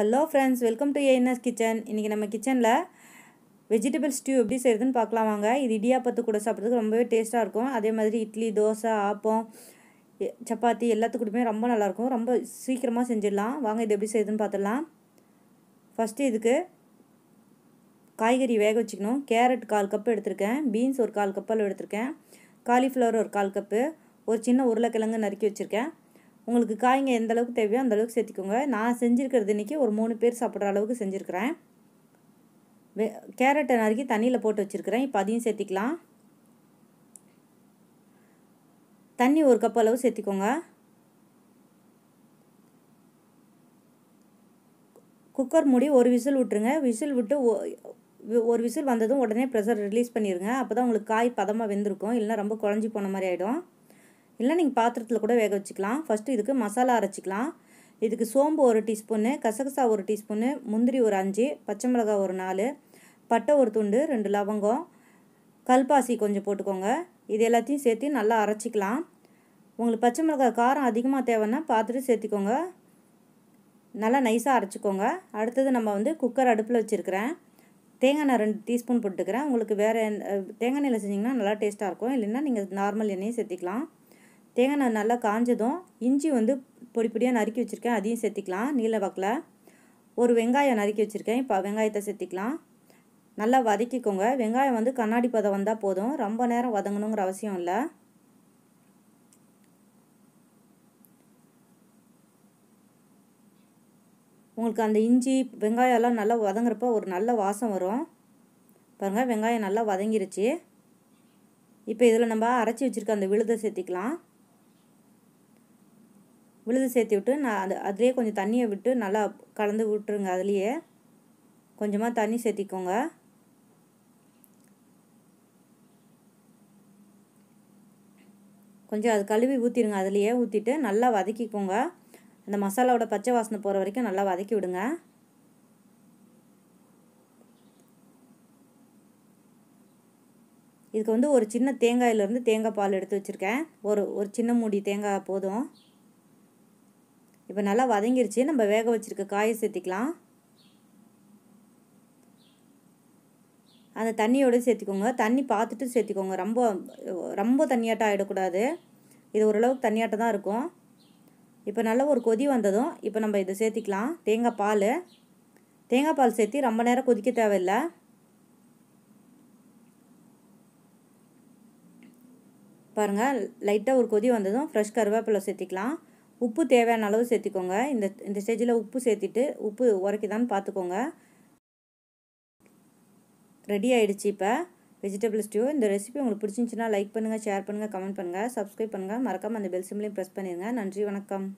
hello friends welcome to ANS kitchen இன்றைக்கி நம்ம கிச்சனில் வெஜிடபிள் ஸ்டியூ எப்படி செய்கிறதுன்னு பார்க்கலாம் வாங்க இது இடியாப்பத்து கூட சாப்பிட்றதுக்கு ரொம்பவே டேஸ்ட்டாக இருக்கும் அதே மாதிரி இட்லி தோசை ஆப்பம் சப்பாத்தி எல்லாத்துக்கூடமே ரொம்ப நல்லாயிருக்கும் ரொம்ப சீக்கிரமாக செஞ்சிடலாம் வாங்க இது எப்படி செய்யுதுன்னு பார்த்துடலாம் ஃபஸ்ட்டு இதுக்கு காய்கறி வேக வச்சுக்கணும் கேரட் கால் கப்பு எடுத்திருக்கேன் பீன்ஸ் ஒரு கால் கப்பல் எடுத்திருக்கேன் காலிஃப்ளவர் ஒரு கால் கப்பு ஒரு சின்ன உருளைக்கிழங்கு நறுக்கி வச்சுருக்கேன் உங்களுக்கு காய்ங்க எந்த அளவுக்கு தேவையோ அந்த அளவுக்கு சேர்த்திக்கோங்க நான் செஞ்சுருக்கிறது இன்றைக்கி ஒரு மூணு பேர் சாப்பிட்ற அளவுக்கு செஞ்சுருக்கிறேன் வே கேரட்டை நறுக்கி தண்ணியில் போட்டு வச்சுருக்கிறேன் இப்போ அதையும் சேர்த்திக்கலாம் தண்ணி ஒரு கப் அளவு சேர்த்திக்கோங்க குக்கர் மூடி ஒரு விசில் விட்டுருங்க விசில் விட்டு ஒரு விசில் வந்ததும் உடனே ப்ரெஷர் ரிலீஸ் பண்ணிடுங்க அப்போ தான் உங்களுக்கு காய் பதமாக வெந்திருக்கும் இல்லைனா ரொம்ப குழஞ்சி போன மாதிரி ஆகிடும் இல்லை நீங்கள் பாத்திரத்தில் கூட வேக வச்சுக்கலாம் ஃபஸ்ட்டு இதுக்கு மசாலா அரைச்சிக்கலாம் இதுக்கு சோம்பு ஒரு டீஸ்பூனு கசகசா ஒரு டீஸ்பூனு முந்திரி ஒரு அஞ்சு பச்சை மிளகாய் ஒரு நாலு பட்டை ஒரு துண்டு ரெண்டு லவங்கம் கல்பாசி கொஞ்சம் போட்டுக்கோங்க இது எல்லாத்தையும் சேர்த்து நல்லா அரைச்சிக்கலாம் உங்களுக்கு பச்சை மிளகாய் காரம் அதிகமாக தேவைன்னா பார்த்துட்டு சேர்த்திக்கோங்க நல்லா நைஸாக அரைச்சிக்கோங்க அடுத்தது நம்ம வந்து குக்கர் அடுப்பில் வச்சுருக்கிறேன் தேங்காய் நான் ரெண்டு டீஸ்பூன் போட்டுக்கிறேன் உங்களுக்கு வேறு தேங்காய் எண்ணெயில் செஞ்சிங்கன்னா நல்லா டேஸ்ட்டாக இருக்கும் இல்லைன்னா நீங்கள் நார்மல் எண்ணெயும் சேர்த்திக்கலாம் தேங்காய் நல்லா காஞ்சதும் இஞ்சி வந்து பொடி பொடியாக நறுக்கி வச்சுருக்கேன் அதையும் சேர்த்திக்கலாம் நீலவாக்கில் ஒரு வெங்காயம் நறுக்கி வச்சுருக்கேன் இப்போ வெங்காயத்தை சேர்த்திக்கலாம் நல்லா வதக்கிக்கோங்க வெங்காயம் வந்து கண்ணாடி பதம் வந்தால் போதும் ரொம்ப நேரம் வதங்கணுங்கிற அவசியம் இல்லை உங்களுக்கு அந்த இஞ்சி வெங்காயம்லாம் நல்லா வதங்குறப்ப ஒரு நல்ல வாசம் வரும் பாருங்கள் வெங்காயம் நல்லா வதங்கிருச்சு இப்போ இதில் நம்ம அரைச்சி வச்சுருக்க அந்த விழுதை சேர்த்திக்கலாம் விழுது சேர்த்து விட்டு நான் அது அதுலேயே கொஞ்சம் தண்ணியை விட்டு நல்லா கலந்து விட்டுருங்க அதுலேயே கொஞ்சமாக தண்ணி சேர்த்திக்கோங்க கொஞ்சம் அது கழுவி ஊற்றிடுங்க அதுலேயே ஊற்றிட்டு நல்லா வதக்கிக்கோங்க அந்த மசாலாவோட பச்சை வாசனை போகிற வரைக்கும் நல்லா வதக்கி விடுங்க இதுக்கு வந்து ஒரு சின்ன தேங்காயிலேருந்து தேங்காய் பால் எடுத்து வச்சுருக்கேன் ஒரு ஒரு சின்ன மூடி தேங்காய் போதும் இப்போ நல்லா வதங்கிருச்சு நம்ம வேக வச்சுருக்க காயை சேர்த்திக்கலாம் அந்த தண்ணியோடு சேர்த்திக்கோங்க தண்ணி பார்த்துட்டு சேர்த்திக்கோங்க ரொம்ப ரொம்ப தண்ணியாட்டம் ஆகிடக்கூடாது இது ஓரளவுக்கு தண்ணியாட்டம் தான் இருக்கும் இப்போ நல்ல ஒரு கொதி வந்ததும் இப்போ நம்ம இதை சேர்த்திக்கலாம் தேங்காய் பால் தேங்காய் பால் சேர்த்து ரொம்ப நேரம் கொதிக்க தேவையில்லை பாருங்கள் லைட்டாக ஒரு கொதி வந்ததும் ஃப்ரெஷ் கருவேப்பிலை சேர்த்திக்கலாம் உப்பு தேவையான அளவு சேர்த்திக்கோங்க இந்த இந்த ஸ்டேஜில் உப்பு சேர்த்திட்டு உப்பு உரைக்குதான்னு பார்த்துக்கோங்க ரெடி ஆகிடுச்சு இப்போ வெஜிடபிள் ஸ்டியூ இந்த ரெசிபி உங்களுக்கு பிடிச்சிருந்துச்சுன்னா லைக் பண்ணுங்கள் ஷேர் பண்ணுங்கள் கமெண்ட் பண்ணுங்கள் சப்ஸ்கிரைப் பண்ணுங்கள் மறக்காமல் அந்த பெல் சிம்லையும் ப்ரெஸ் பண்ணிடுங்க நன்றி வணக்கம்